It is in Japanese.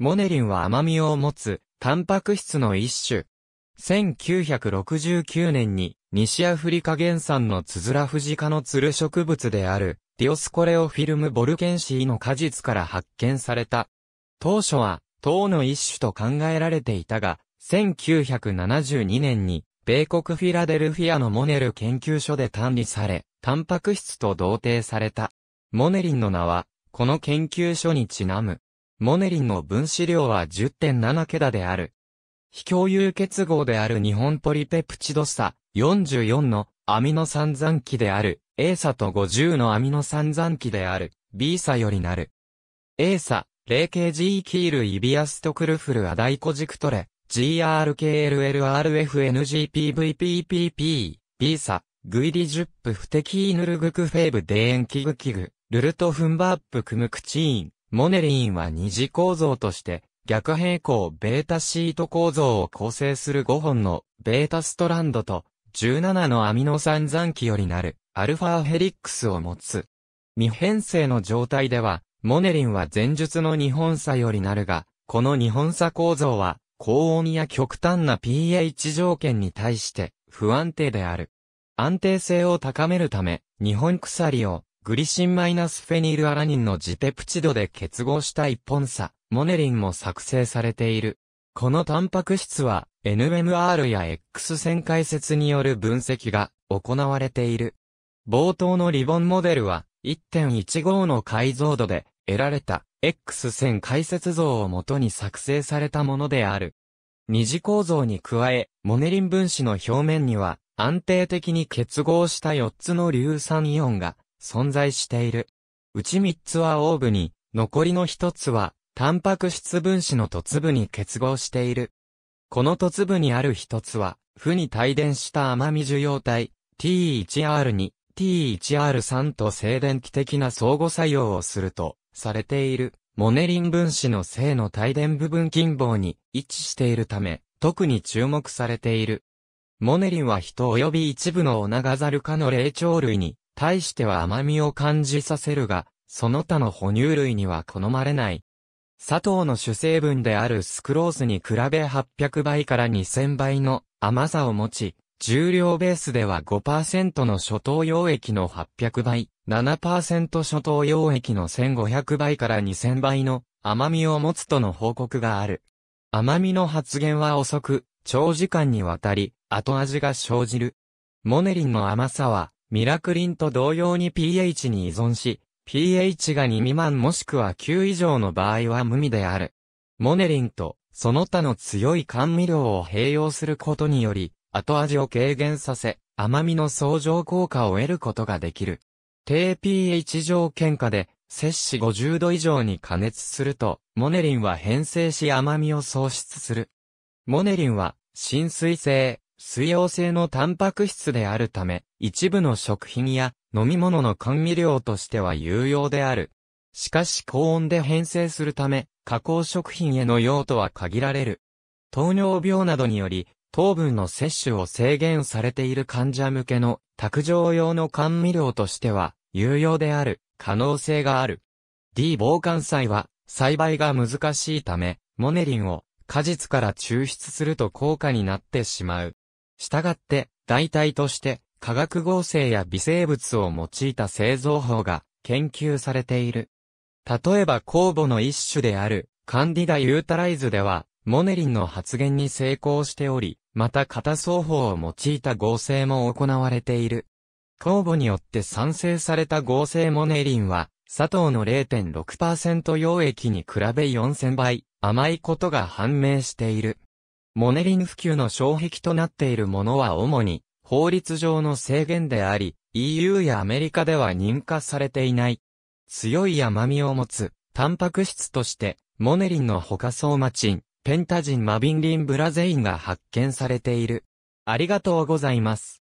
モネリンは甘みを持つ、タンパク質の一種。1969年に、西アフリカ原産のツズラフジ科のツル植物である、ディオスコレオフィルムボルケンシーの果実から発見された。当初は、糖の一種と考えられていたが、1972年に、米国フィラデルフィアのモネル研究所で単理され、タンパク質と同定された。モネリンの名は、この研究所にちなむ。モネリンの分子量は10.7桁である。非共有結合である日本ポリペプチド差44のアミノ酸残基である A 差と50のアミノ酸残基である B 差よりなる。A 差、0KG キールイビアストクルフルアダイコジクトレ、GRKLLRFNGPVPPP、B 差、グイリジュップフテキーヌルグクフェーブデーンキグキグ、ルルトフンバップクムクチーン。モネリンは二次構造として、逆平行ベータシート構造を構成する5本のベータストランドと17のアミノ酸残基よりなるアルファヘリックスを持つ。未編成の状態では、モネリンは前述の二本差よりなるが、この二本差構造は高温や極端な pH 条件に対して不安定である。安定性を高めるため、日本鎖をグリシンマイナスフェニルアラニンのジペプチドで結合した一本差、モネリンも作成されている。このタンパク質は NMR や X 線解説による分析が行われている。冒頭のリボンモデルは1.15の解像度で得られた X 線解説像をもとに作成されたものである。二次構造に加え、モネリン分子の表面には安定的に結合した4つの硫酸イオンが存在している。うち三つはオーブに、残りの一つは、タンパク質分子の突部に結合している。この突部にある一つは、負に帯電した甘み受容体、T1R2、T1R3 と静電気的な相互作用をすると、されている、モネリン分子の正の帯電部分近傍に位置しているため、特に注目されている。モネリンは人及び一部のオナガザル科の霊長類に対しては甘みを感じさせるが、その他の哺乳類には好まれない。砂糖の主成分であるスクロースに比べ800倍から2000倍の甘さを持ち、重量ベースでは5%の初等溶液の800倍、7%初等溶液の1500倍から2000倍の甘みを持つとの報告がある。甘みの発現は遅く、長時間にわたり、後味が生じる。モネリンの甘さは、ミラクリンと同様に pH に依存し、pH が2未満もしくは9以上の場合は無味である。モネリンと、その他の強い甘味料を併用することにより、後味を軽減させ、甘みの相乗効果を得ることができる。低 pH 条件下で、摂氏50度以上に加熱すると、モネリンは変性し甘みを喪失する。モネリンは、浸水性、水溶性のタンパク質であるため、一部の食品や飲み物の甘味料としては有用である。しかし高温で変性するため、加工食品への用途は限られる。糖尿病などにより、糖分の摂取を制限されている患者向けの卓上用の甘味料としては有用である可能性がある。D 防寒剤は栽培が難しいため、モネリンを果実から抽出すると効果になってしまう。したがって、代替として、化学合成や微生物を用いた製造法が研究されている。例えば酵母の一種であるカンディダ・ユータライズでは、モネリンの発現に成功しており、また型双方を用いた合成も行われている。酵母によって産生された合成モネリンは、砂糖の0.6%溶液に比べ4000倍甘いことが判明している。モネリン普及の障壁となっているものは主に、法律上の制限であり、EU やアメリカでは認可されていない。強い甘みを持つ、タンパク質として、モネリンの他ソーマチン、ペンタジンマビンリンブラゼインが発見されている。ありがとうございます。